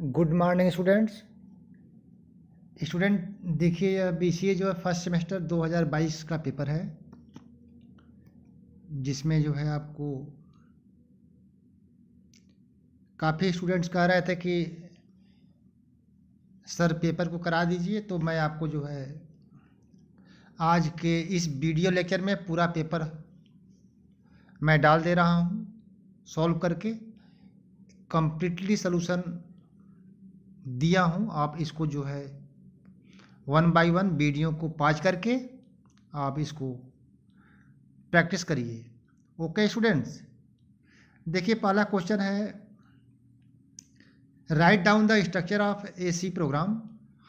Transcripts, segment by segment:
Good morning students student देखिए BCA जो है फर्स्ट सेमेस्टर 2022 का पेपर है जिसमें जो है आपको काफ़ी स्टूडेंट्स कह रहे थे कि सर पेपर को करा दीजिए तो मैं आपको जो है आज के इस वीडियो लेक्चर में पूरा पेपर मैं डाल दे रहा हूँ सॉल्व करके कम्प्लीटली सोलूशन दिया हूँ आप इसको जो है वन बाय वन वीडियो को पाज करके आप इसको प्रैक्टिस करिए ओके स्टूडेंट्स देखिए पहला क्वेश्चन है write down the structure of a C program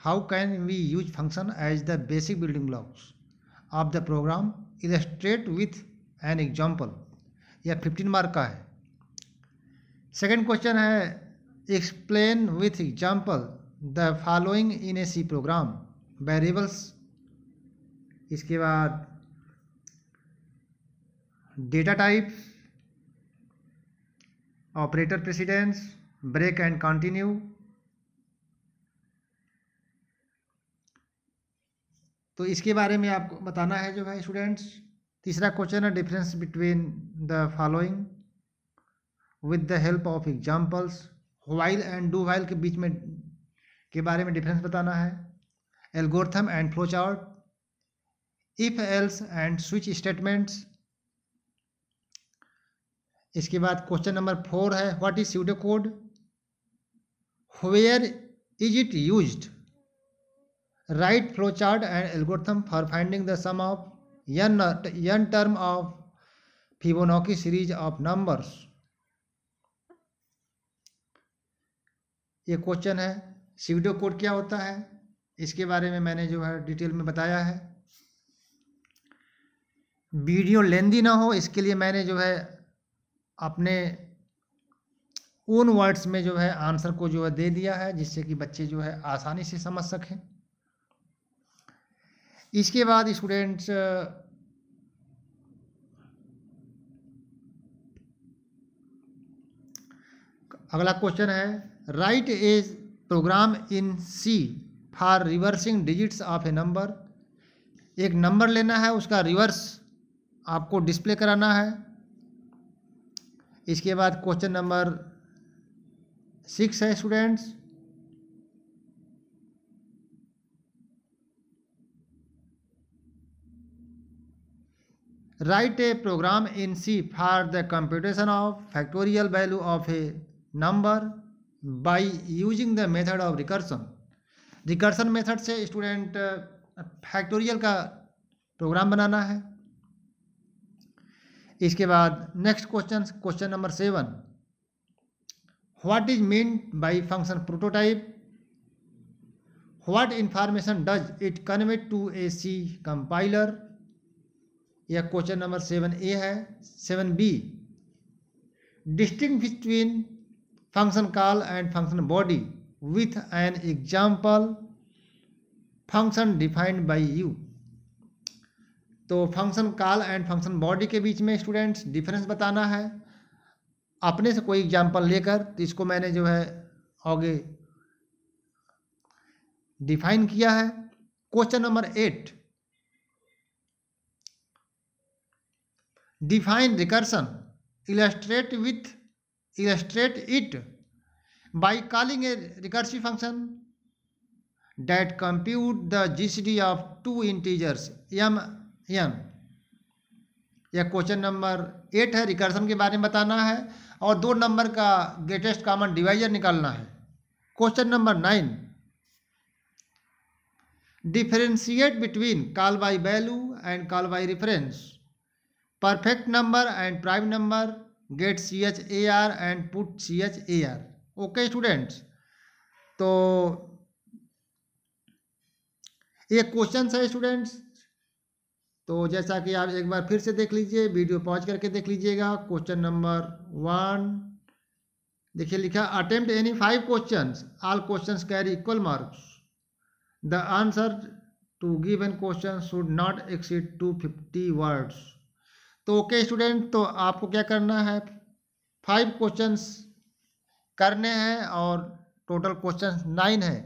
how can we use function as the basic building blocks of the program is straight with an example यह फिफ्टीन मार्क का है second question है explain with example the following in a C program variables इसके बाद data type operator precedence break and continue तो इसके बारे में आपको बताना है जो है स्टूडेंट्स तीसरा क्वेश्चन है difference between the following with the help of examples while and do while के बीच में के बारे में डिफरेंस बताना है algorithm and flow chart if else and switch statements इसके बाद क्वेश्चन नंबर फोर है what is pseudo code where is it use write flow chart and algorithm for finding the sum of N N term of Fibonacci series of numbers ये question है SIDO code क्या होता है इसके बारे में मैंने जो है डिटेल में बताया है वीडियो लेंदी ना हो इसके लिए मैंने जो है अपने ओन वर्ड्स में जो है आंसर को जो है दे दिया है जिससे कि बच्चे जो है आसानी से समझ सकें इसके बाद स्टूडेंट्स अगला क्वेश्चन है write a program in C for reversing digits of a number एक नंबर लेना है उसका रिवर्स आपको डिस्प्ले कराना है इसके बाद क्वेश्चन नंबर सिक्स है students write a program in C for the computation of factorial value of a number by using the method of recursion recursion method से स्टूडेंट फैक्टोरियल का प्रोग्राम बनाना है इसके बाद next question question number seven what is mean by function prototype what information does it convey to a C compiler यह question number seven a है seven B distinguish between function call and function body with an example function defined by you तो function call and function body के बीच में students difference बताना है अपने से कोई एग्जांपल लेकर तो इसको मैंने जो है आगे डिफाइन किया है question number eight define recursion illustrate with illustrate it by calling a recursive function that compute the GCD of two integers m n यह क्वेश्चन नंबर एट है रिकर्सन के बारे में बताना है और दो नंबर का ग्रेटेस्ट कॉमन डिवाइजर निकालना है question number nine differentiate between call by value and call by reference perfect number and prime number get C H A R and put C H A R okay students तो एक question है students तो जैसा कि आप एक बार फिर से देख लीजिए वीडियो पॉज करके देख लीजिएगा क्वेश्चन नंबर वन देखिए लिखा attempt any five question all question carry equal marks the answer to give an question should not exceed two fifty words तो ओके स्टूडेंट तो आपको क्या करना है फाइव क्वेश्चंस करने हैं और टोटल क्वेश्चन नाइन है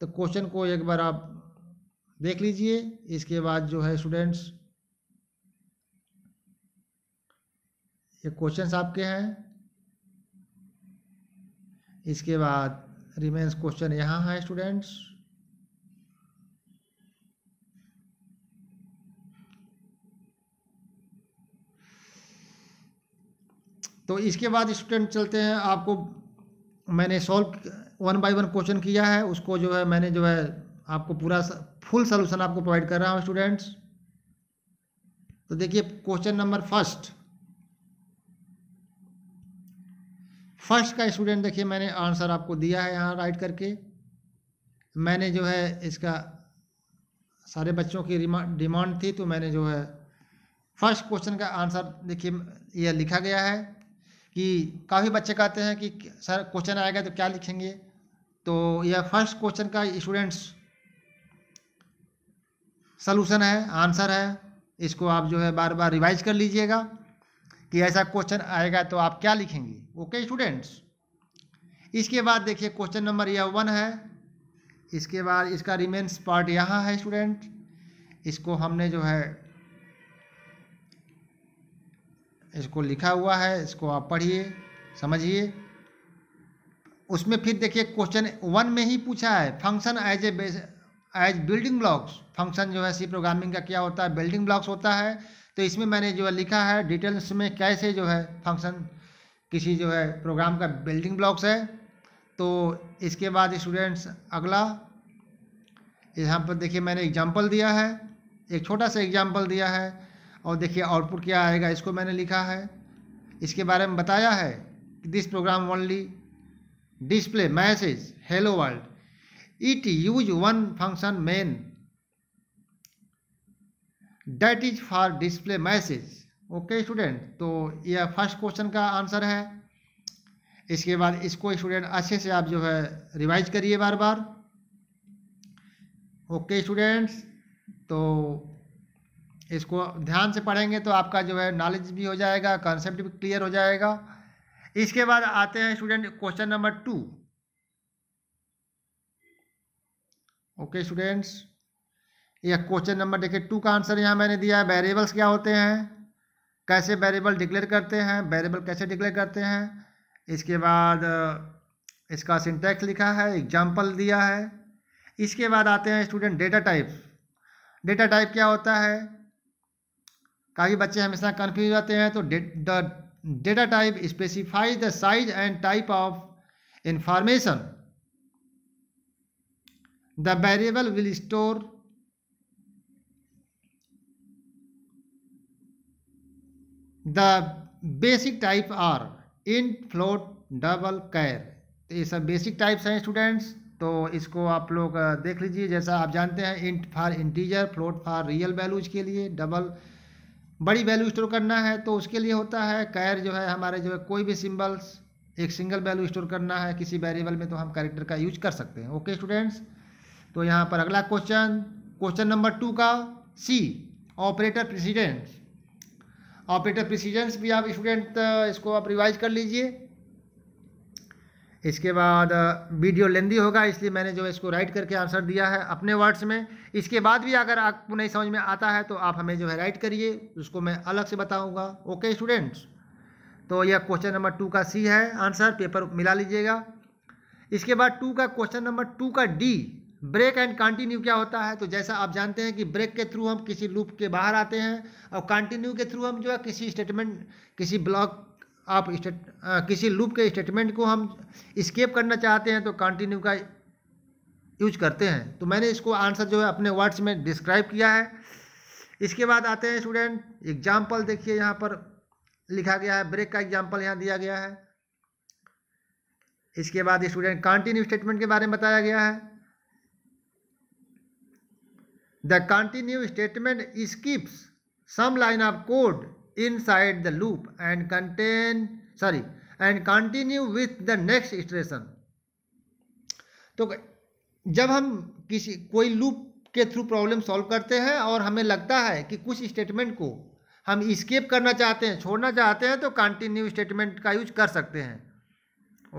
तो क्वेश्चन को एक बार आप देख लीजिए इसके बाद जो है स्टूडेंट्स ये क्वेश्चंस आपके हैं इसके बाद रिमेन्स क्वेश्चन यहाँ है स्टूडेंट्स तो इसके बाद स्टूडेंट चलते हैं आपको मैंने solve one by one question किया है उसको जो है मैंने जो है आपको पूरा फुल सोल्यूशन आपको प्रोवाइड कर रहा हूँ स्टूडेंट्स तो देखिए क्वेश्चन नंबर फर्स्ट फर्स्ट का स्टूडेंट देखिए मैंने आंसर आपको दिया है यहाँ राइट करके मैंने जो है इसका सारे बच्चों की डिमांड थी तो मैंने जो है फर्स्ट क्वेश्चन का आंसर देखिए यह लिखा गया है कि काफ़ी बच्चे कहते हैं कि सर क्वेश्चन आएगा तो क्या लिखेंगे तो यह फर्स्ट क्वेश्चन का स्टूडेंट्स सलूशन है आंसर है इसको आप जो है बार बार रिवाइज कर लीजिएगा कि ऐसा क्वेश्चन आएगा तो आप क्या लिखेंगे ओके स्टूडेंट्स इसके बाद देखिए क्वेश्चन नंबर यह वन है इसके बाद इसका रिमेन्स पार्ट यहाँ है स्टूडेंट इसको हमने जो है इसको लिखा हुआ है इसको आप पढ़िए समझिए उसमें फिर देखिए क्वेश्चन वन में ही पूछा है function as a as building blocks function जो है सी प्रोग्रामिंग का क्या होता है बिल्डिंग ब्लॉक्स होता है तो इसमें मैंने जो है लिखा है डिटेल्स में कैसे जो है फंक्शन किसी जो है प्रोग्राम का बिल्डिंग ब्लॉक्स है तो इसके बाद स्टूडेंट्स अगला यहाँ पर देखिए मैंने एग्जाम्पल दिया है एक छोटा सा एग्जाम्पल दिया है और देखिए आउटपुट क्या आएगा इसको मैंने लिखा है इसके बारे में बताया है कि this program only display message hello world it use one function main that is for display message okay student तो यह फर्स्ट क्वेश्चन का आंसर है इसके बाद इसको स्टूडेंट अच्छे से आप जो है रिवाइज करिए बार बार ओके स्टूडेंट्स तो इसको ध्यान से पढ़ेंगे तो आपका जो है नॉलेज भी हो जाएगा कॉन्सेप्ट भी क्लियर हो जाएगा इसके बाद आते हैं student question number two okay students यह क्वेश्चन नंबर देखिए टू का आंसर यहाँ मैंने दिया है वेरिएबल्स क्या होते हैं कैसे वेरिएबल डिक्लेयर करते हैं वेरिएबल कैसे डिक्लेयर करते हैं इसके बाद इसका सिंटैक्स लिखा है एग्जाम्पल दिया है इसके बाद आते हैं student data type data type क्या होता है काफ़ी बच्चे हमेशा कन्फ्यूज रहते हैं तो data type specify the size and type of information the variable will store the basic type are int float double char तो ये सब बेसिक टाइप्स हैं स्टूडेंट्स तो इसको आप लोग देख लीजिए जैसा आप जानते हैं int for integer float for real values के लिए डबल double... बड़ी वैल्यू स्टोर करना है तो उसके लिए होता है कैर जो है हमारे जो है कोई भी सिम्बल्स एक सिंगल वैल्यू स्टोर करना है किसी वेरिएबल में तो हम कैरेक्टर का यूज कर सकते हैं ओके स्टूडेंट्स तो यहाँ पर अगला क्वेश्चन क्वेश्चन नंबर टू का C operator precedent operator precedence भी आप स्टूडेंट इसको आप रिवाइज कर लीजिए इसके बाद वीडियो लेंदी होगा इसलिए मैंने जो है इसको राइट करके आंसर दिया है अपने वर्ड्स में इसके बाद भी अगर आपको नहीं समझ में आता है तो आप हमें जो है राइट करिए उसको मैं अलग से बताऊंगा ओके स्टूडेंट्स तो यह क्वेश्चन नंबर टू का सी है आंसर पेपर मिला लीजिएगा इसके बाद टू का क्वेश्चन नंबर टू का डी ब्रेक एंड कंटिन्यू क्या होता है तो जैसा आप जानते हैं कि ब्रेक के थ्रू हम किसी लूप के बाहर आते हैं और कंटिन्यू के थ्रू हम जो है किसी स्टेटमेंट किसी ब्लॉक आप स्टेट किसी लूप के स्टेटमेंट को हम स्केप करना चाहते हैं तो कंटिन्यू का यूज करते हैं तो मैंने इसको आंसर जो है अपने वर्ड्स में डिस्क्राइब किया है इसके बाद आते हैं स्टूडेंट एग्जाम्पल देखिए यहाँ पर लिखा गया है ब्रेक का एग्जाम्पल यहाँ दिया गया है इसके बाद स्टूडेंट कंटिन्यू स्टेटमेंट के बारे में बताया गया है the continue statement skips some line of code inside the loop and contain sorry and continue with the next iteration तो जब हम किसी कोई लूप के थ्रू प्रॉब्लम सॉल्व करते हैं और हमें लगता है कि कुछ स्टेटमेंट को हम स्केप करना चाहते हैं छोड़ना चाहते हैं तो कंटिन्यू स्टेटमेंट का यूज कर सकते हैं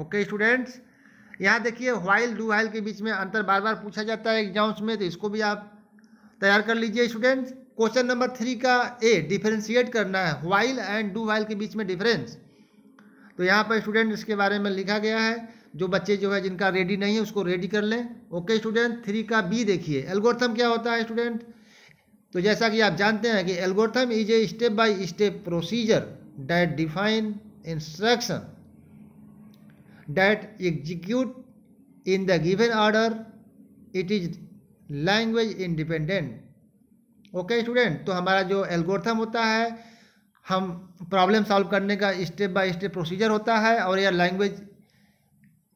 ओके स्टूडेंट्स यहाँ देखिए वाइल डू वाइल के बीच में अंतर बार बार पूछा जाता है एग्जाम्स में तो इसको भी आप तैयार कर लीजिए स्टूडेंट्स क्वेश्चन नंबर थ्री का ए डिफ्रेंशिएट करना है वाइल एंड डू वाइल के बीच में डिफरेंस तो यहाँ पर स्टूडेंट इसके बारे में लिखा गया है जो बच्चे जो है जिनका रेडी नहीं है उसको रेडी कर लें ओके स्टूडेंट थ्री का बी देखिए एल्गोर्थम क्या होता है स्टूडेंट तो जैसा कि आप जानते हैं कि algorithm is a step by step procedure that define instruction that execute in the given order it is language independent okay student तो हमारा जो एल्गोरिथम होता है हम प्रॉब्लम सॉल्व करने का स्टेप बाय स्टेप प्रोसीजर होता है और यह लैंग्वेज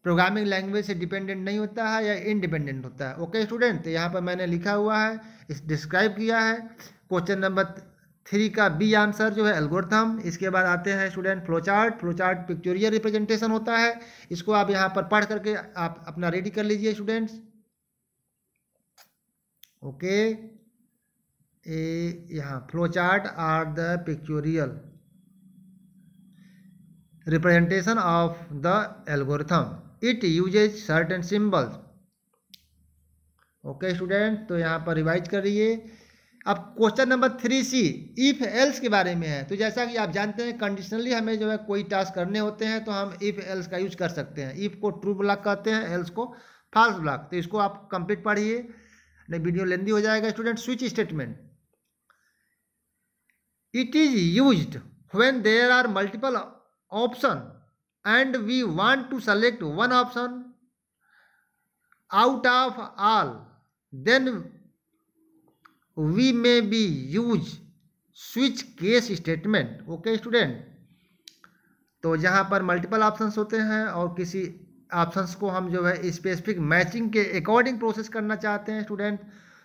प्रोग्रामिंग लैंग्वेज से डिपेंडेंट नहीं होता है या इनडिपेंडेंट होता है ओके स्टूडेंट तो यहाँ पर मैंने लिखा हुआ है इस डिस्क्राइब किया है क्वेश्चन नंबर थ्री का बी आंसर जो है एल्गोरिथम इसके बाद आते हैं student flowchart flowchart pictorial representation होता है इसको आप यहाँ पर पढ़ करके आप अपना रेडी कर लीजिए स्टूडेंट्स ओके okay. ए यहाँ flow chart are the pictorial representation of the algorithm it uses certain symbols okay student तो यहाँ पर रिवाइज कर रही अब question number three C if else के बारे में है तो जैसा कि आप जानते हैं कंडीशनली हमें जो है कोई टास्क करने होते हैं तो हम इफ़ एल्स का यूज कर सकते हैं इफ़ को ट्रू ब्लॉक कहते हैं एल्स को फॉल्स ब्लॉक तो इसको आप कंप्लीट पढ़िए नहीं वीडियो लेंदी हो जाएगा student switch statement it is used when there are multiple option and we want to select one option out of all then we may be use switch case statement okay student तो यहाँ पर multiple options होते हैं और किसी options को हम जो है स्पेसिफिक मैचिंग के अकॉर्डिंग प्रोसेस करना चाहते हैं स्टूडेंट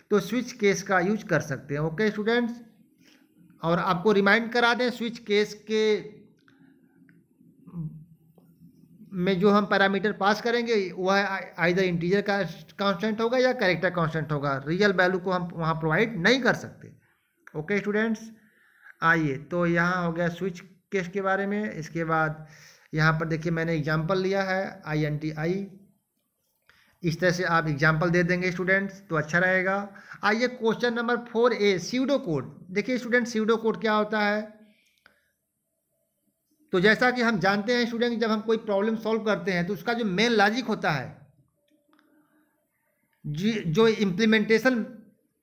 तो स्विच केस का यूज कर सकते हैं ओके स्टूडेंट्स और आपको रिमाइंड करा दें स्विच केस के में जो हम पैरामीटर पास करेंगे वह आइर इंटीजर का कांस्टेंट होगा या कैरेक्टर कांस्टेंट होगा रियल वैल्यू को हम वहाँ प्रोवाइड नहीं कर सकते ओके स्टूडेंट्स आइए तो यहाँ हो गया स्विच केस के बारे में इसके बाद यहाँ पर देखिए मैंने एग्जाम्पल लिया है आई एन टी आई इस तरह से आप एग्जाम्पल दे देंगे स्टूडेंट्स तो अच्छा रहेगा आइए question number four a pseudo code देखिए स्टूडेंट सीडो कोड क्या होता है तो जैसा कि हम जानते हैं स्टूडेंट जब हम कोई प्रॉब्लम सॉल्व करते हैं तो उसका जो मेन लॉजिक होता है जो इम्प्लीमेंटेशन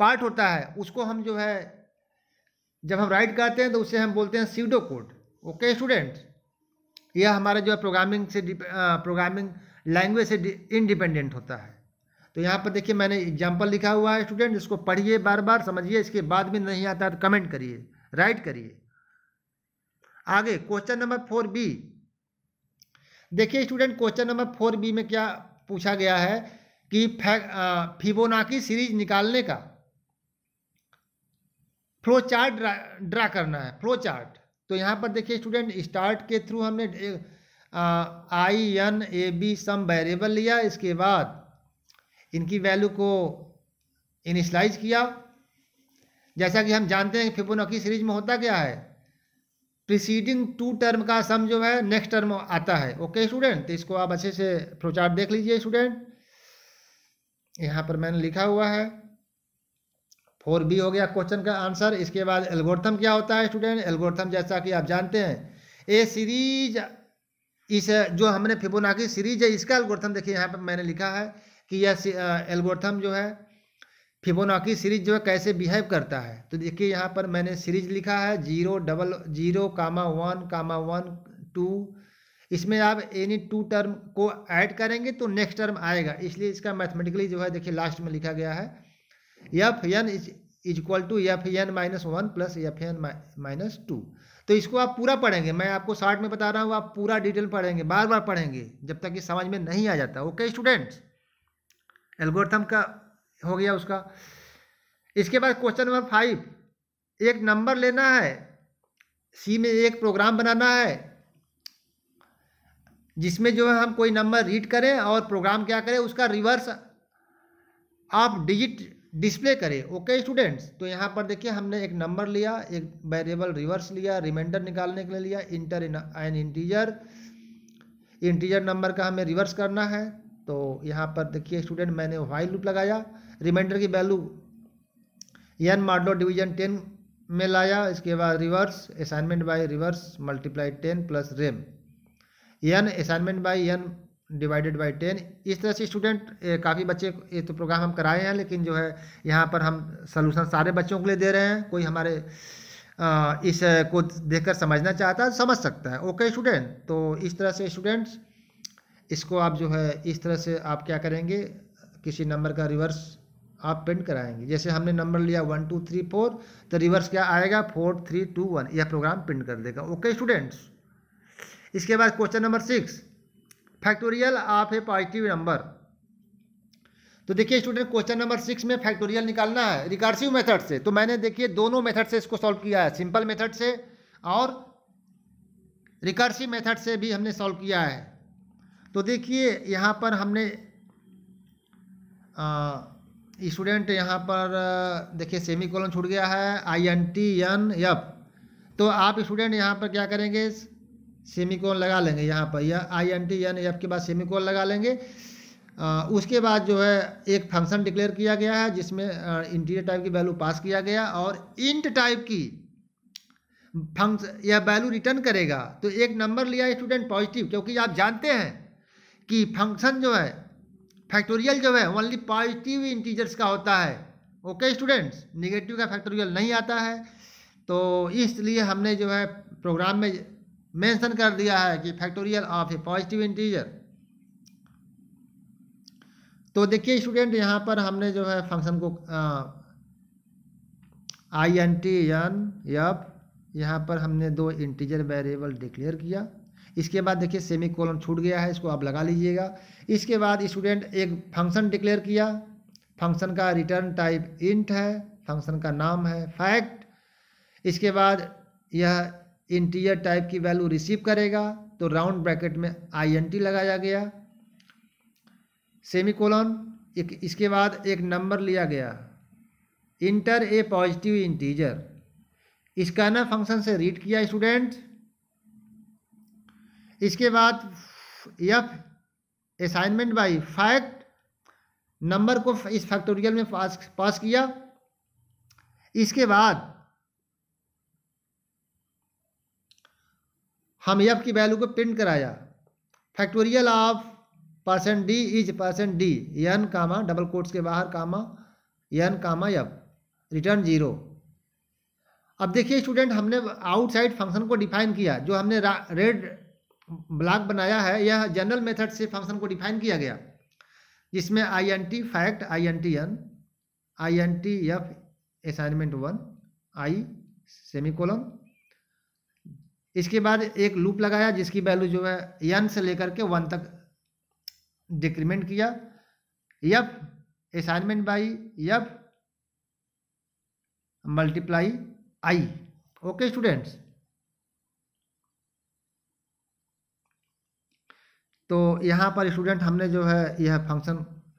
पार्ट होता है उसको हम जो है जब हम राइट करते हैं तो उसे हम बोलते हैं सीडो कोड ओके स्टूडेंट यह हमारा जो है प्रोग्रामिंग से प्रोग्रामिंग लैंग्वेज से इंडिपेंडेंट होता है तो यहाँ पर देखिए मैंने एग्जाम्पल लिखा हुआ है स्टूडेंट इसको पढ़िए बार बार समझिए इसके बाद में नहीं आता तो कमेंट करिए राइट करिए आगे क्वेश्चन नंबर फोर बी देखिए student question number four B में क्या पूछा गया है कि फिबोनाकी सीरीज निकालने का फ्लो चार्ट ड्रा, ड्रा करना है फ्लो चार्ट तो यहाँ पर देखिए स्टूडेंट स्टार्ट के थ्रू हमने I N A B sum variable लिया इसके बाद इनकी वैल्यू को इनिशलाइज किया जैसा कि हम जानते हैं कि फिबोनाची सीरीज में होता क्या है प्रिसीडिंग टू टर्म का सम जो है नेक्स्ट टर्म आता है ओके स्टूडेंट तो इसको आप अच्छे से प्रोचार्ट देख लीजिए स्टूडेंट यहाँ पर मैंने लिखा हुआ है फोर बी हो गया क्वेश्चन का आंसर इसके बाद एल्गोरिथम क्या होता है स्टूडेंट एल्गोरिथम जैसा कि आप जानते हैं ए सीरीज इस जो हमने फिबोनाकी सीरीज है इसका एल्गोरिथम देखिए यहाँ पर मैंने लिखा है कि यह एल्गोरिथम जो है फिबोनाकी सीरीज जो है कैसे बिहेव करता है तो देखिए यहाँ पर मैंने सीरीज लिखा है zero double zero comma one comma one two इसमें आप एनी टू टर्म को ऐड करेंगे तो नेक्स्ट टर्म आएगा इसलिए इसका मैथमेटिकली जो है देखिए लास्ट में लिखा गया है F N is equal to F N minus one plus F N minus two तो इसको आप पूरा पढ़ेंगे मैं आपको शॉर्ट में बता रहा हूँ आप पूरा डिटेल पढ़ेंगे बार बार पढ़ेंगे जब तक ये समझ में नहीं आ जाता ओके स्टूडेंट्स एल्गोरथम का हो गया उसका इसके बाद क्वेश्चन नंबर फाइव एक नंबर लेना है सी में एक प्रोग्राम बनाना है जिसमें जो है हम कोई नंबर रीड करें और प्रोग्राम क्या करें उसका रिवर्स आप डिजिट डिस्प्ले करे ओके स्टूडेंट्स तो यहाँ पर देखिए हमने एक नंबर लिया एक वेरिएबल रिवर्स लिया रिमाइंडर निकालने के लिए लिया int N integer integer number का हमें रिवर्स करना है तो यहाँ पर देखिए स्टूडेंट मैंने वाई लूप लगाया रिमाइंडर की value N modulo division ten में लाया इसके बाद reverse assignment by reverse multiply ten plus rem N assignment by N divided by ten इस तरह से स्टूडेंट काफ़ी बच्चे ये तो प्रोग्राम हम कराए हैं लेकिन जो है यहाँ पर हम सोलूशन सारे बच्चों के लिए दे रहे हैं कोई हमारे इस को देखकर समझना चाहता है समझ सकता है ओके स्टूडेंट तो इस तरह से स्टूडेंट्स इसको आप जो है इस तरह से आप क्या करेंगे किसी नंबर का रिवर्स आप प्रिंट कराएंगे जैसे हमने नंबर लिया वन टू थ्री फोर तो रिवर्स क्या आएगा फोर थ्री टू वन यह प्रोग्राम प्रिंट कर देगा ओके स्टूडेंट्स इसके बाद question number six factorial of a positive number तो देखिए स्टूडेंट क्वेश्चन नंबर सिक्स में फैक्टोरियल निकालना है रिकार्सिव मेथड से तो मैंने देखिए दोनों मेथड से इसको सॉल्व किया है सिंपल मेथड से और रिकार्सिव मेथड से भी हमने सॉल्व किया है तो देखिए यहाँ पर हमने स्टूडेंट यहाँ पर देखिए सेमी कॉलम छूट गया है I N T N F तो आप स्टूडेंट यहाँ पर क्या करेंगे सेमिकोन लगा लेंगे यहाँ पर यह I N T N F के बाद सेमिकोन लगा लेंगे आ, उसके बाद जो है एक फंक्शन डिक्लेयर किया गया है जिसमें इंटीरियर टाइप की वैल्यू पास किया गया और इंट टाइप की फंक्शन यह वैल्यू रिटर्न करेगा तो एक नंबर लिया स्टूडेंट पॉजिटिव क्योंकि आप जानते हैं कि फंक्शन जो है फैक्टोरियल जो है ओनली पॉजिटिव इंटीजर्स का होता है ओके स्टूडेंट्स निगेटिव का फैक्टोरियल नहीं आता है तो इसलिए हमने जो है प्रोग्राम में मेंशन कर दिया है कि factorial of a positive integer तो देखिए स्टूडेंट यहाँ पर हमने जो है फंक्शन को I N T N F यहाँ पर हमने दो इंटीजर वेरिएबल डिक्लेयर किया इसके बाद देखिए सेमी कॉलम छूट गया है इसको आप लगा लीजिएगा इसके बाद स्टूडेंट एक फंक्शन डिक्लेयर किया फंक्शन का रिटर्न टाइप इंट है फंक्शन का नाम है फैक्ट इसके बाद यह इंटीजर टाइप की वैल्यू रिसीव करेगा तो राउंड ब्रैकेट में आई एन टी लगाया गया सेमी एक इसके बाद एक नंबर लिया गया इंटर ए पॉजिटिव इंटीजर इसका ना फंक्शन से रीड किया स्टूडेंट इसके बाद F assignment by fact number को इस फैक्टोरियल में पास पास किया इसके बाद हम यफ की वैल्यू को प्रिंट कराया factorial of percent D is percent D N comma double quotes के बाहर comma N comma F return zero अब देखिए स्टूडेंट हमने आउटसाइड फंक्शन को डिफाइन किया जो हमने रेड ब्लॉक बनाया है यह जनरल मेथड से फंक्शन को डिफाइन किया गया जिसमें I N T fact I N T N I N T F assignment one I semicolon इसके बाद एक लूप लगाया जिसकी वैल्यू जो है यन से लेकर के वन तक डिक्रीमेंट किया F assignment by F multiply I okay students तो यहाँ पर स्टूडेंट हमने जो है यह फंक्शन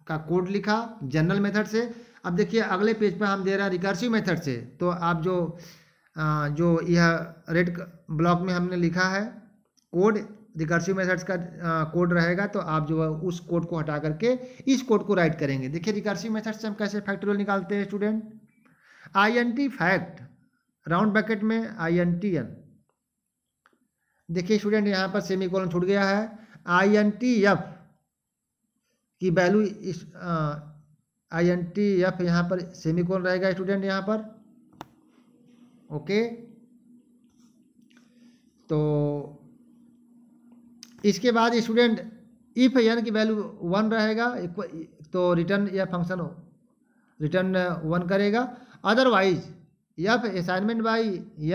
का कोड लिखा जनरल मेथड से अब देखिए अगले पेज पर हम दे रहे हैं रिकर्सिव मेथड से तो आप जो जो यह रेड ब्लॉक में हमने लिखा है कोड रिकर्सिव मेथड्स का कोड रहेगा तो आप जो है उस कोड को हटा करके इस कोड को राइट करेंगे देखिए रिकर्सिव मेथड से हम कैसे फैक्टोरियल निकालते हैं student I N T fact round bracket में आई एन टी एन देखिए स्टूडेंट यहाँ पर सेमी कॉलम छूट गया है आई एन टी एफ की वैल्यू इस आई एन टी एफ यहाँ पर सेमी कॉलम रहेगा स्टूडेंट यहाँ पर ओके तो इसके बाद स्टूडेंट इफ एन की वैल्यू वन रहेगा e- तो रिटर्न यह फंक्शन हो रिटर्न वन uh, करेगा otherwise F assignment by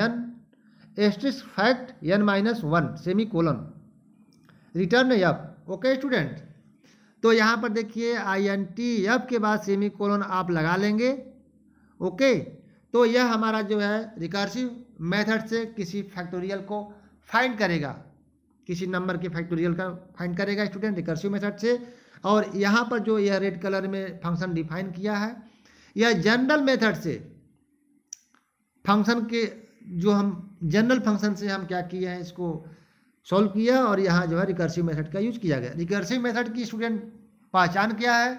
N asterisk fact N minus one semicolon return F okay student तो यहाँ पर देखिए आई एन टी एफ के बाद सेमी कोलन आप लगा लेंगे ओके तो यह हमारा जो है रिकर्सिव मेथड से किसी फैक्टोरियल को फाइंड करेगा किसी नंबर के फैक्टोरियल का फाइंड करेगा स्टूडेंट रिकर्सिव मेथड से और यहाँ पर जो यह रेड कलर में फंक्शन डिफाइन किया है यह जनरल मेथड से फंक्शन के जो हम जनरल फंक्शन से हम क्या किए हैं इसको सॉल्व किया और यहाँ जो है रिकर्सिव मेथड का यूज किया गया रिकर्सिव मेथड की स्टूडेंट पहचान क्या है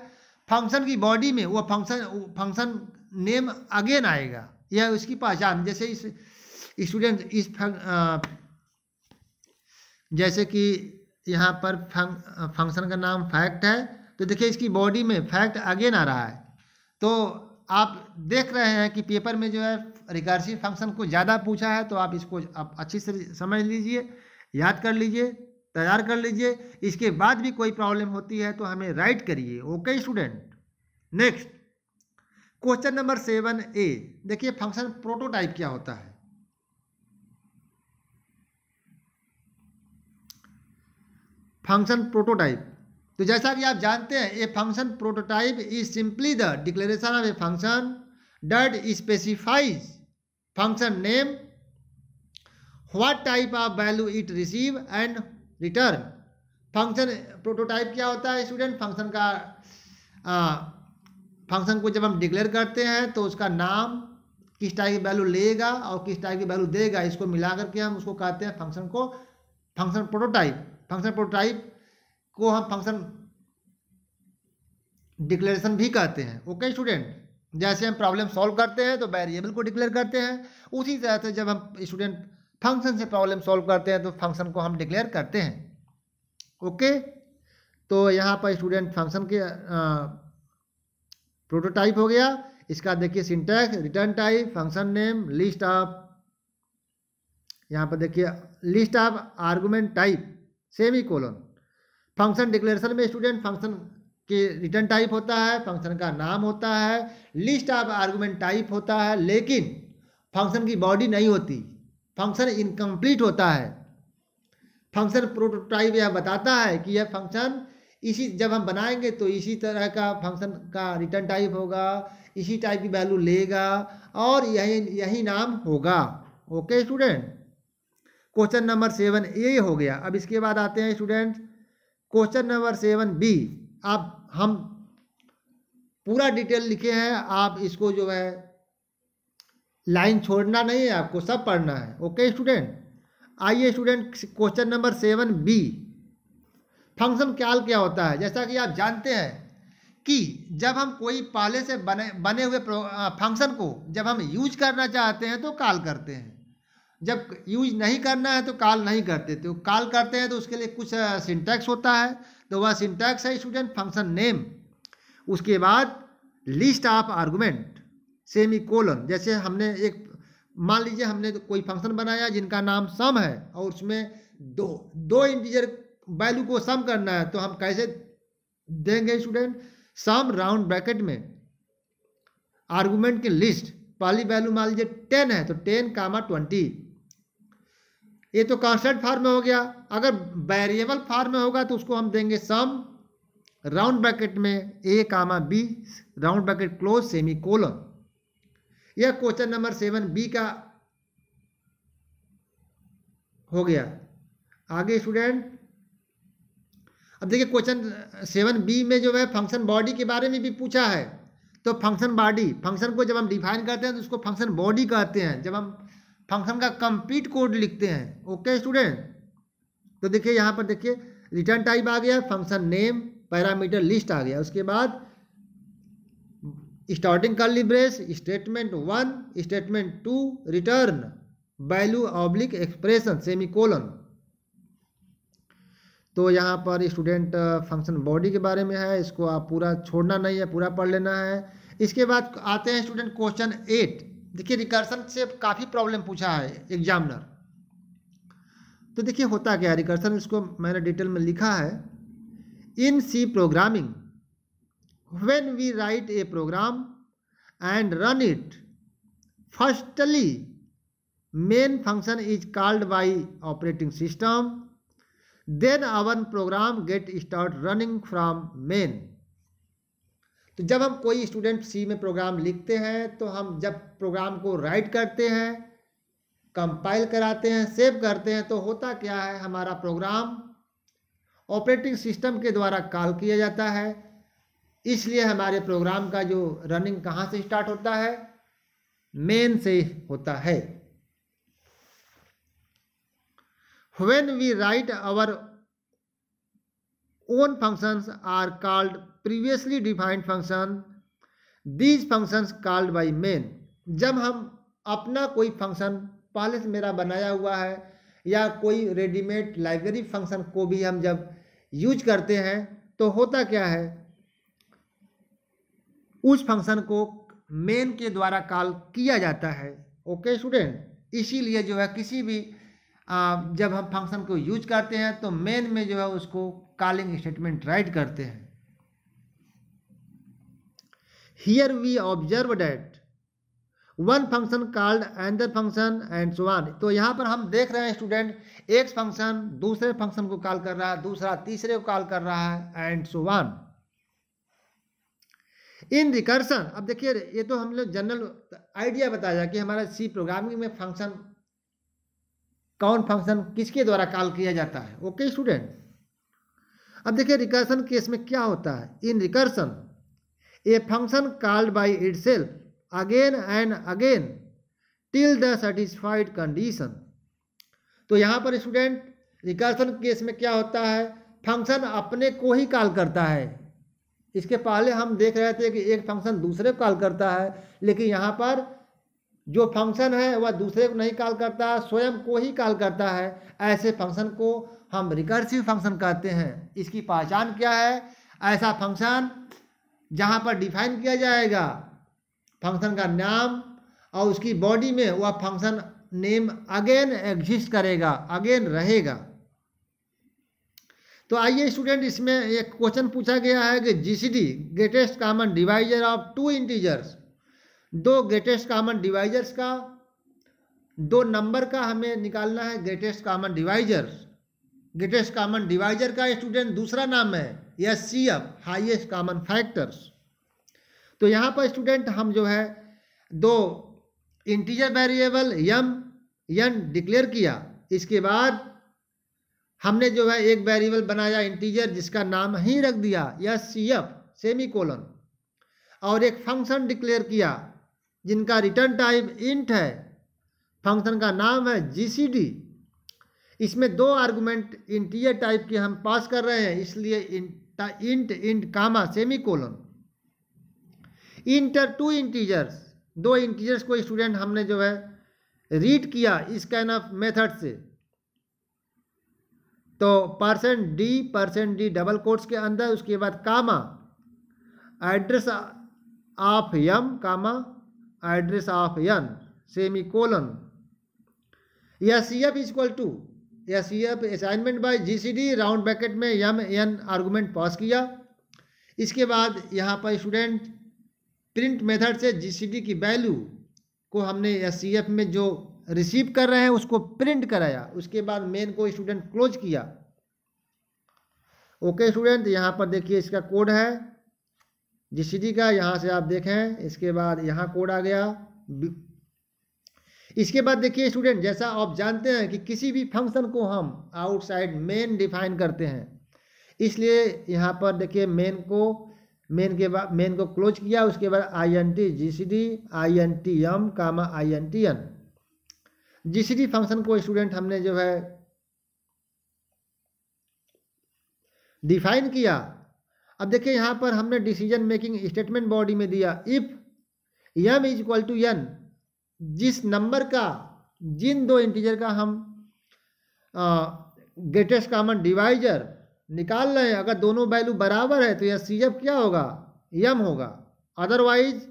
फंक्शन की बॉडी में वह फंक्शन फंक्शन नेम अगेन आएगा यह उसकी पहचान जैसे इस स्टूडेंट इस फंग जैसे कि यहाँ पर फंग फंक्शन का नाम फैक्ट है तो देखिए इसकी बॉडी में फैक्ट अगेन आ रहा है तो आप देख रहे हैं कि पेपर में जो है रिकार्सिव फंक्शन को ज़्यादा पूछा है तो आप इसको आप अच्छी से समझ लीजिए याद कर लीजिए तैयार कर लीजिए इसके बाद भी कोई प्रॉब्लम होती है तो हमें राइट करिए okay student next question number seven a देखिए फंक्शन प्रोटोटाइप क्या होता है फंक्शन प्रोटोटाइप तो जैसा कि आप जानते हैं a function prototype is simply the declaration of a function that specifies function name what type of value it receive and return function prototype क्या होता है स्टूडेंट फंक्शन का आ, फंक्शन को जब हम डिक्लेयर करते हैं तो उसका नाम किस टाइप की वैल्यू लेगा और किस टाइप की वैल्यू देगा इसको मिला करके हम उसको कहते हैं फंक्शन को फंक्शन प्रोटोटाइप फंक्शन प्रोटोटाइप को हम फंक्शन डिक्लेरेशन भी कहते हैं ओके स्टूडेंट जैसे हम प्रॉब्लम सॉल्व करते हैं तो वेरिएबल को डिक्लेयर करते हैं उसी तरह से जब हम स्टूडेंट फंक्शन से प्रॉब्लम सॉल्व करते हैं तो फंक्शन को हम डिक्लेयर करते हैं ओके तो यहाँ पर स्टूडेंट फंक्शन के आ, प्रोटोटाइप हो गया इसका देखिए syntax return type function name list of यहाँ पर देखिए list of argument type semicolon function declaration में स्टूडेंट फंक्शन के रिटर्न टाइप होता है फंक्शन का नाम होता है लिस्ट ऑफ आर्गूमेंट टाइप होता है लेकिन फंक्शन की बॉडी नहीं होती फंक्शन इनकम्प्लीट होता है फंक्शन प्रोटोटाइप यह बताता है कि यह फंक्शन इसी जब हम बनाएंगे तो इसी तरह का फंक्शन का रिटर्न टाइप होगा इसी टाइप की वैल्यू लेगा और यही यही नाम होगा okay student question number seven a हो गया अब इसके बाद आते हैं student question number seven B आप हम पूरा डिटेल लिखे हैं आप इसको जो है लाइन छोड़ना नहीं है आपको सब पढ़ना है ओके स्टूडेंट आइए student question number seven B function call क्या होता है जैसा कि आप जानते हैं कि जब हम कोई पहले से बने बने हुए फंक्शन को जब हम यूज करना चाहते हैं तो कॉल करते हैं जब यूज नहीं करना है तो कॉल नहीं करते तो कॉल करते हैं तो उसके लिए कुछ सिंटैक्स होता है तो वह सिंटैक्स है स्टूडेंट फंक्शन नेम उसके बाद list of argument semicolon जैसे हमने एक मान लीजिए हमने तो कोई फंक्शन बनाया जिनका नाम सम है और उसमें दो दो इंटीजर वैल्यू को सम करना है तो हम कैसे देंगे स्टूडेंट सम राउंड ब्रैकेट में आर्गुमेंट की लिस्ट पहली वैल्यू मान लीजिए टेन है तो टेन कामा ट्वेंटी ये तो कांस्टेंट फॉर्म में हो गया अगर वेरिएबल फॉर्म में होगा तो उसको हम देंगे सम राउंड ब्रैकेट में a comma b round bracket close semicolon यह क्वेश्चन नंबर सेवन बी का हो गया आगे स्टूडेंट अब देखिए क्वेश्चन सेवन बी में जो है फंक्शन बॉडी के बारे में भी पूछा है तो फंक्शन बॉडी फंक्शन को जब हम डिफाइन करते हैं तो उसको फंक्शन बॉडी कहते हैं जब हम फंक्शन का कंप्लीट कोड लिखते हैं ओके स्टूडेंट तो देखिए यहाँ पर देखिए रिटर्न टाइप आ गया फंक्शन नेम पैरामीटर लिस्ट आ गया उसके बाद स्टार्टिंग ली brace statement one statement two return value oblique expression semicolon तो यहाँ पर स्टूडेंट फंक्शन बॉडी के बारे में है इसको आप पूरा छोड़ना नहीं है पूरा पढ़ लेना है इसके बाद आते हैं स्टूडेंट क्वेश्चन एट देखिए रिकर्सन से काफ़ी प्रॉब्लम पूछा है एग्जामिनर तो देखिए होता क्या है रिकर्सन इसको मैंने डिटेल में लिखा है in C programming when we write a program and run it firstly main function is called by operating system then our program get start running from main तो जब हम कोई स्टूडेंट सी में प्रोग्राम लिखते हैं तो हम जब प्रोग्राम को राइट करते हैं कंपाइल कराते हैं सेव करते हैं तो होता क्या है हमारा प्रोग्राम ऑपरेटिंग सिस्टम के द्वारा कॉल किया जाता है इसलिए हमारे प्रोग्राम का जो रनिंग कहाँ से स्टार्ट होता है मेन से होता है when we write our own functions are called previously defined function these functions called by main जब हम अपना कोई फंक्शन पहले से मेरा बनाया हुआ है या कोई रेडीमेड लाइब्रेरी फंक्शन को भी हम जब यूज करते हैं तो होता क्या है उस फंक्शन को मेन के द्वारा कॉल किया जाता है ओके स्टूडेंट इसीलिए जो है किसी भी जब हम फंक्शन को यूज करते हैं तो मेन में जो है उसको कॉलिंग स्टेटमेंट राइट करते हैं here we observe that one function called another function and so on तो यहाँ पर हम देख रहे हैं स्टूडेंट एक फंक्शन दूसरे फंक्शन को कॉल कर रहा है दूसरा तीसरे को कॉल कर रहा है and so on in recursion अब देखिए ये तो हम लोग जनरल आइडिया बताया कि हमारा सी प्रोग्रामिंग में फंक्शन कौन फंक्शन किसके द्वारा कॉल किया जाता है ओके स्टूडेंट अब देखिए रिकर्सन केस में क्या होता है in recursion a function called by it again and again till the satisfied condition तो यहाँ पर स्टूडेंट रिकर्सन केस में क्या होता है फंक्शन अपने को ही कॉल करता है इसके पहले हम देख रहे थे कि एक फंक्शन दूसरे को कॉल करता है लेकिन यहाँ पर जो फंक्शन है वह दूसरे को नहीं कॉल करता स्वयं को ही कॉल करता है ऐसे फंक्शन को हम रिकर्सिव फंक्शन कहते हैं इसकी पहचान क्या है ऐसा फंक्शन जहाँ पर डिफाइन किया जाएगा फंक्शन का नाम और उसकी बॉडी में वह फंक्शन नेम अगेन एग्जिस्ट करेगा अगेन रहेगा तो आइए स्टूडेंट इसमें एक क्वेश्चन पूछा गया है कि GCD greatest common divisor of two integers दो ग्रेटेस्ट कॉमन डिवाइजर्स का दो नंबर का हमें निकालना है greatest common divisor greatest common divisor का स्टूडेंट दूसरा नाम है या C F highest common factors तो यहाँ पर स्टूडेंट हम जो है दो integer variable m n declare किया इसके बाद हमने जो है एक वेरिएबल बनाया इंटीजर जिसका नाम ही रख दिया या सी एफ सेमी कोलन और एक फंक्शन डिक्लेयर किया जिनका रिटर्न टाइप इंट है फंक्शन का नाम है जीसीडी इसमें दो आर्गूमेंट इंटीरियर टाइप के हम पास कर रहे हैं इसलिए int int int comma semicolon enter two integers दो इंटीजर्स को स्टूडेंट हमने जो है रीड किया इस काइंड ऑफ मेथड से तो percent d percent d double quotes के अंदर उसके बाद comma address of m comma address of f is equal to equal to f assignment C D round bracket में यम एन आर्गूमेंट पास किया इसके बाद यहाँ पर स्टूडेंट प्रिंट मेथड से जी सी डी की वैल्यू को हमने एफ e में जो रिसीव कर रहे हैं उसको प्रिंट कराया उसके बाद मेन को स्टूडेंट क्लोज किया ओके स्टूडेंट यहाँ पर देखिए इसका कोड है जी सी का यहाँ से आप देखें इसके बाद यहाँ कोड आ गया इसके बाद देखिए स्टूडेंट जैसा आप जानते हैं कि किसी भी फंक्शन को हम आउटसाइड मेन डिफाइन करते हैं इसलिए यहाँ पर देखिए मेन को मेन के बाद मेन को क्लोज किया उसके बाद I N T G C D I N T M comma I N T N G C D function को स्टूडेंट हमने जो है डिफाइन किया अब देखिए यहाँ पर हमने डिसीजन मेकिंग स्टेटमेंट बॉडी में दिया if m is equal to n जिस नंबर का जिन दो इंटीजर का हम ग्रेटेस्ट कॉमन डिवाइजर निकाल रहे हैं अगर दोनों वैल्यू बराबर है तो यह सी एफ क्या होगा यम होगा otherwise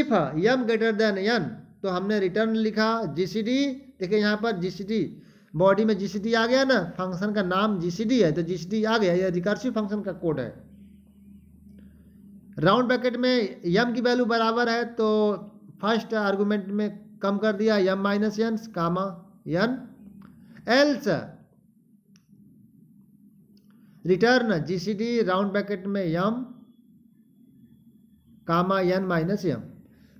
if m greater than n तो हमने रिटर्न लिखा जी सी डी देखिए यहाँ पर जी सी डी बॉडी में जीसीडी आ गया ना फंक्शन का नाम जीसीडी है तो जीसीडी आ गया यह रिकर्सिव फंक्शन का कोड है राउंड ब्रैकेट में यम की वैल्यू बराबर है तो फर्स्ट आर्गूमेंट में कम कर दिया m minus n comma n else return GCD round bracket में यम कामा यन माइनस यम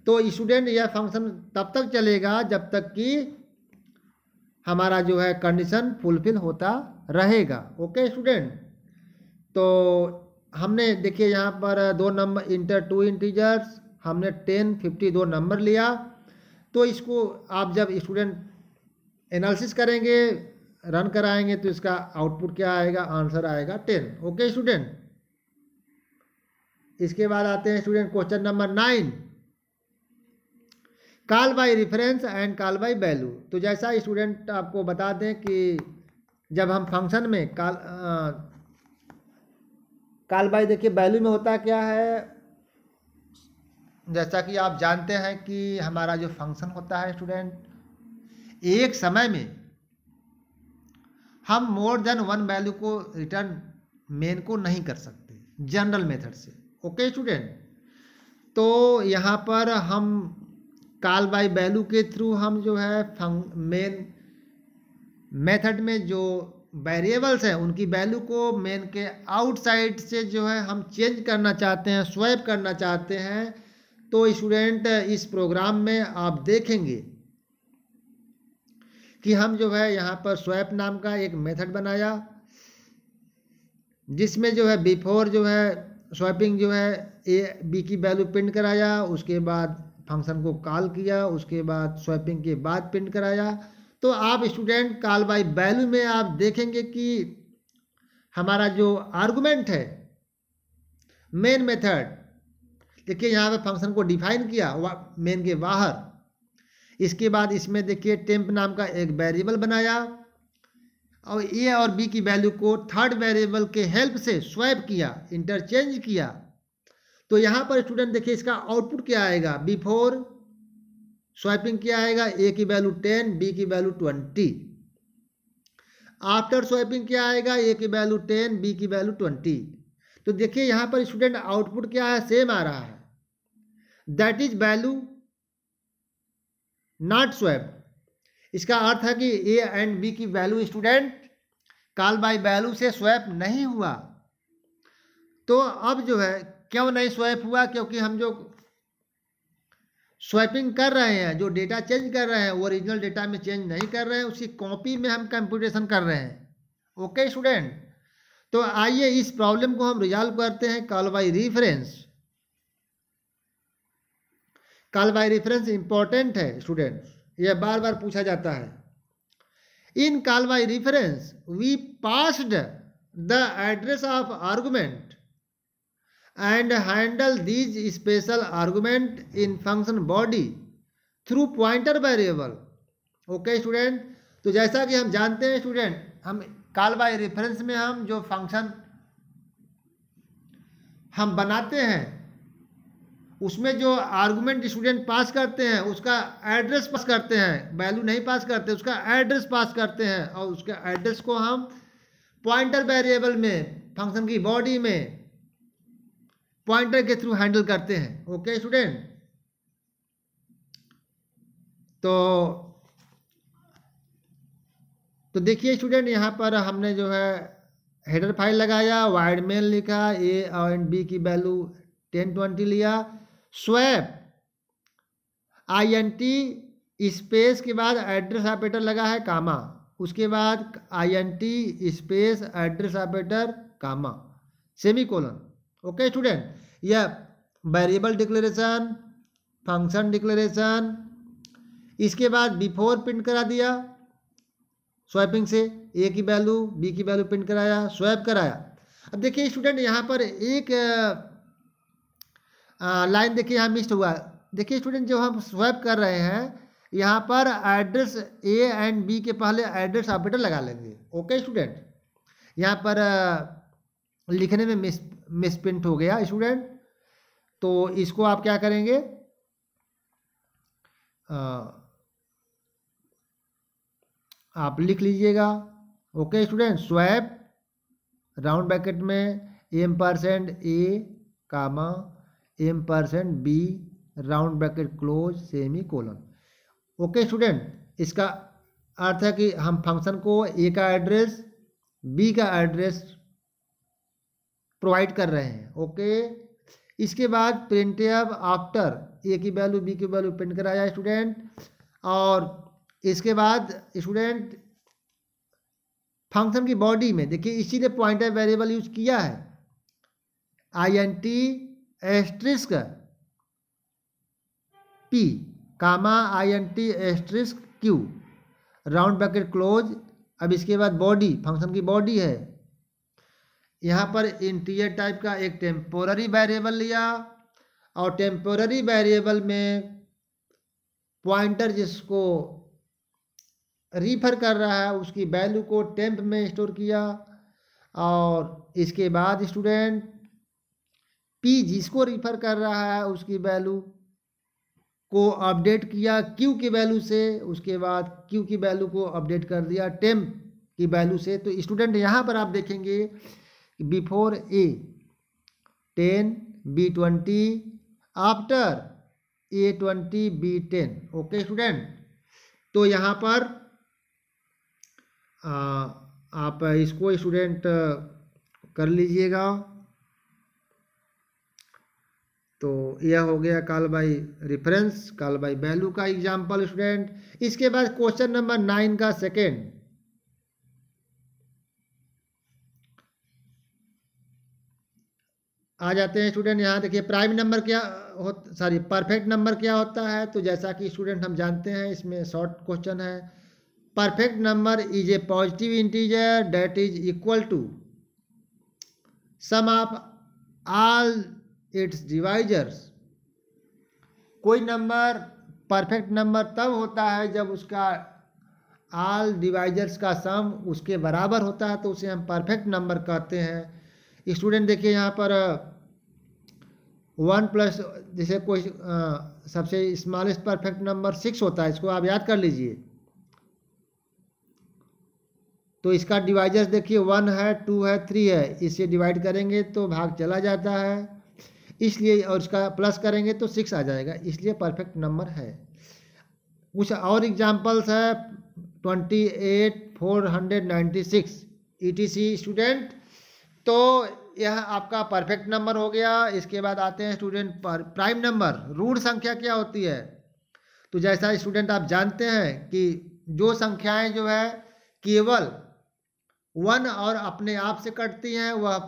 तो स्टूडेंट यह फंक्शन तब तक चलेगा जब तक कि हमारा जो है कंडीशन फुलफिल होता रहेगा ओके स्टूडेंट तो हमने देखिए यहाँ पर दो नंबर इंटर टू इंटीजर्स हमने टेन फिफ्टी दो नंबर लिया तो इसको आप जब स्टूडेंट एनालिसिस करेंगे रन कराएंगे तो इसका आउटपुट क्या आएगा आंसर आएगा टेन ओके स्टूडेंट इसके बाद आते हैं student question number nine call by reference and call by value तो जैसा स्टूडेंट आपको बता दें कि जब हम फंक्शन में आ, काल बाई देखिए वैल्यू में होता क्या है जैसा कि आप जानते हैं कि हमारा जो फंक्शन होता है स्टूडेंट एक समय में हम मोर देन वन वैल्यू को रिटर्न मेन को नहीं कर सकते जनरल मेथड से ओके स्टूडेंट तो यहाँ पर हम काल बाई वैल्यू के थ्रू हम जो है फं मेन मेथड में जो वेरिएबल्स हैं उनकी वैल्यू को मेन के आउटसाइड से जो है हम चेंज करना चाहते हैं स्वैप करना चाहते हैं तो स्टूडेंट इस प्रोग्राम में आप देखेंगे कि हम जो है यहाँ पर स्वैप नाम का एक मेथड बनाया जिसमें जो है बिफोर जो है स्वैपिंग जो है ए बी की वैल्यू प्रिंट कराया उसके बाद फंक्शन को कॉल किया उसके बाद स्वैपिंग के बाद प्रिंट कराया तो आप स्टूडेंट कॉल बाई वैल्यू में आप देखेंगे कि हमारा जो आर्गूमेंट है मेन मेथड देखिए यहाँ पे फंक्शन को डिफाइन किया मेन के बाहर इसके बाद इसमें देखिए टेम्प नाम का एक वेरिएबल बनाया और ए और बी की वैल्यू को थर्ड वेरिएबल के हेल्प से स्वैप किया इंटरचेंज किया तो यहाँ पर स्टूडेंट देखिए इसका आउटपुट क्या आएगा बिफोर स्वाइपिंग क्या आएगा ए की वैल्यू टेन बी की वैल्यू ट्वेंटी आफ्टर स्वाइपिंग क्या आएगा ए की वैल्यू टेन बी की वैल्यू ट्वेंटी तो देखिए यहाँ पर स्टूडेंट आउटपुट क्या है सेम आ रहा है that is value not swap इसका अर्थ है कि ए एंड बी की value student call by value से स्वैप नहीं हुआ तो अब जो है क्यों नहीं स्वैप हुआ क्योंकि हम जो स्वैपिंग कर रहे हैं जो डेटा चेंज कर रहे हैं ओरिजिनल डेटा में चेंज नहीं कर रहे हैं उसकी कॉपी में हम कंप्यूटेशन कर रहे हैं ओके स्टूडेंट तो आइए इस प्रॉब्लम को हम रिजॉल्व करते हैं call by reference call by reference important है स्टूडेंट यह बार बार पूछा जाता है in call by reference we passed the address of argument and handle these special argument in function body through pointer variable okay okay, student तो जैसा कि हम जानते हैं स्टूडेंट हम कॉल बाय रेफरेंस में हम जो फंक्शन हम बनाते हैं उसमें जो आर्गूमेंट स्टूडेंट पास करते हैं उसका एड्रेस पास करते हैं वैल्यू नहीं पास करते उसका एड्रेस पास करते हैं और उसके एड्रेस को हम पॉइंटर वेरिएबल में फंक्शन की बॉडी में पॉइंटर के थ्रू हैंडल करते हैं ओके स्टूडेंट तो तो देखिए स्टूडेंट यहाँ पर हमने जो है हेडर फाइल लगाया वाइड मेल लिखा ए और बी की वैल्यू टेन ट्वेंटी लिया swap I N T space के बाद एड्रेस ऑपरेटर लगा है कामा उसके बाद I N T space address operator comma semicolon okay student या वेरिएबल डिक्लेरेशन फंक्शन डिक्लेरेशन इसके बाद बिफोर प्रिंट करा दिया स्वैपिंग से ए की वैल्यू बी की वैल्यू प्रिंट कराया स्वैप कराया अब देखिए स्टूडेंट यहाँ पर एक लाइन देखिए यहाँ मिस्ड हुआ देखिए स्टूडेंट जब हम स्वैप कर रहे हैं यहाँ पर एड्रेस ए एंड बी के पहले एड्रेस ऑपरेटर लगा लेंगे ओके स्टूडेंट यहाँ पर लिखने में मिस मिसप्रिंट हो गया स्टूडेंट तो इसको आप क्या करेंगे आप लिख लीजिएगा okay student swap round bracket में m percent a comma m percent b round bracket close semicolon okay student इसका अर्थ है कि हम फंक्शन को ए का एड्रेस बी का एड्रेस प्रोवाइड कर रहे हैं ओके इसके बाद अब आफ्टर ए की वैल्यू बी की वैल्यू प्रिंट कराया स्टूडेंट और इसके बाद स्टूडेंट फंक्शन की बॉडी में देखिए इसीलिए ऑफ वेरिएबल यूज किया है I N T asterisk p comma I N T asterisk q round bracket close अब इसके बाद बॉडी फंक्शन की बॉडी है यहाँ पर इंटीरियर टाइप का एक टेम्पोररी वेरिएबल लिया और टेम्पोररी वेरिएबल में पॉइंटर जिसको रिफर कर रहा है उसकी वैल्यू को टेम्प में स्टोर किया और इसके बाद स्टूडेंट पी जिसको रिफर कर रहा है उसकी वैल्यू को अपडेट किया क्यू की वैल्यू से उसके बाद क्यू की वैल्यू को अपडेट कर दिया टेम्प की वैल्यू से तो स्टूडेंट यहाँ पर आप देखेंगे before a ten b twenty after a twenty b ten okay student तो यहाँ पर आ, आप इसको स्टूडेंट कर लीजिएगा तो यह हो गया call by reference call by value का एग्जाम्पल स्टूडेंट इसके बाद क्वेश्चन नंबर नाइन का सेकेंड आ जाते हैं स्टूडेंट यहाँ देखिए प्राइम नंबर क्या हो सॉरी परफेक्ट नंबर क्या होता है तो जैसा कि स्टूडेंट हम जानते हैं इसमें शॉर्ट क्वेश्चन है perfect number is a positive integer that is equal to sum of all its divisors कोई नंबर परफेक्ट नंबर तब होता है जब उसका आल डिवाइजर्स का सम उसके बराबर होता है तो उसे हम परफेक्ट नंबर कहते हैं स्टूडेंट देखिए यहाँ पर वन प्लस जैसे कोई सबसे स्मॉलेस्ट परफेक्ट नंबर सिक्स होता है इसको आप याद कर लीजिए तो इसका डिवाइजर्स देखिए वन है टू है थ्री है इसे डिवाइड करेंगे तो भाग चला जाता है इसलिए और इसका प्लस करेंगे तो सिक्स आ जाएगा इसलिए परफेक्ट नंबर है कुछ और एग्जाम्पल्स है twenty eight four hundred ninety six E T C student तो यह आपका परफेक्ट नंबर हो गया इसके बाद आते हैं स्टूडेंट पर प्राइम नंबर रूढ़ संख्या क्या होती है तो जैसा स्टूडेंट आप जानते हैं कि जो संख्याएं जो है केवल वन और अपने आप से कटती हैं वह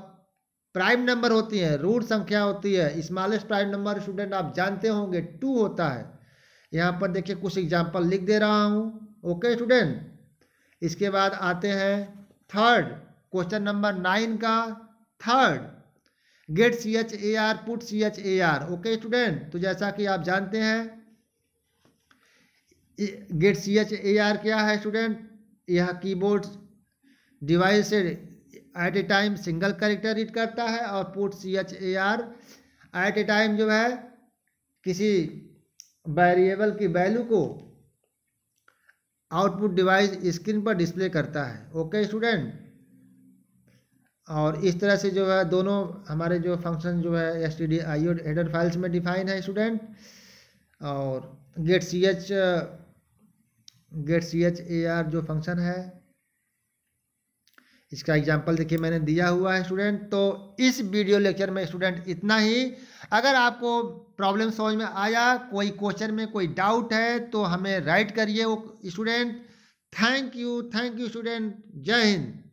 प्राइम नंबर होती हैं रूढ़ संख्या होती है स्मॉलेस्ट प्राइम नंबर स्टूडेंट आप जानते होंगे टू होता है यहाँ पर देखिए कुछ एग्जाम्पल लिख दे रहा हूँ ओके स्टूडेंट इसके बाद आते हैं थर्ड क्वेश्चन नंबर नाइन का third get C H A R put C H A R okay student तो जैसा कि आप जानते हैं get C H A R क्या है स्टूडेंट यह कीबोर्ड डिवाइस से at a time single character read करता है और put C H A R at a time जो है किसी वेरिएबल की वैल्यू को आउटपुट डिवाइस स्क्रीन पर डिस्प्ले करता है ओके स्टूडेंट और इस तरह से जो है दोनों हमारे जो फंक्शन जो है S T D I header files में डिफाइन है स्टूडेंट और get C H get C H A R जो फंक्शन है इसका एग्जांपल देखिए मैंने दिया हुआ है स्टूडेंट तो इस वीडियो लेक्चर में स्टूडेंट इतना ही अगर आपको प्रॉब्लम समझ में आया कोई क्वेश्चन में कोई डाउट है तो हमें राइट करिए वो student thank you thank you student जय हिंद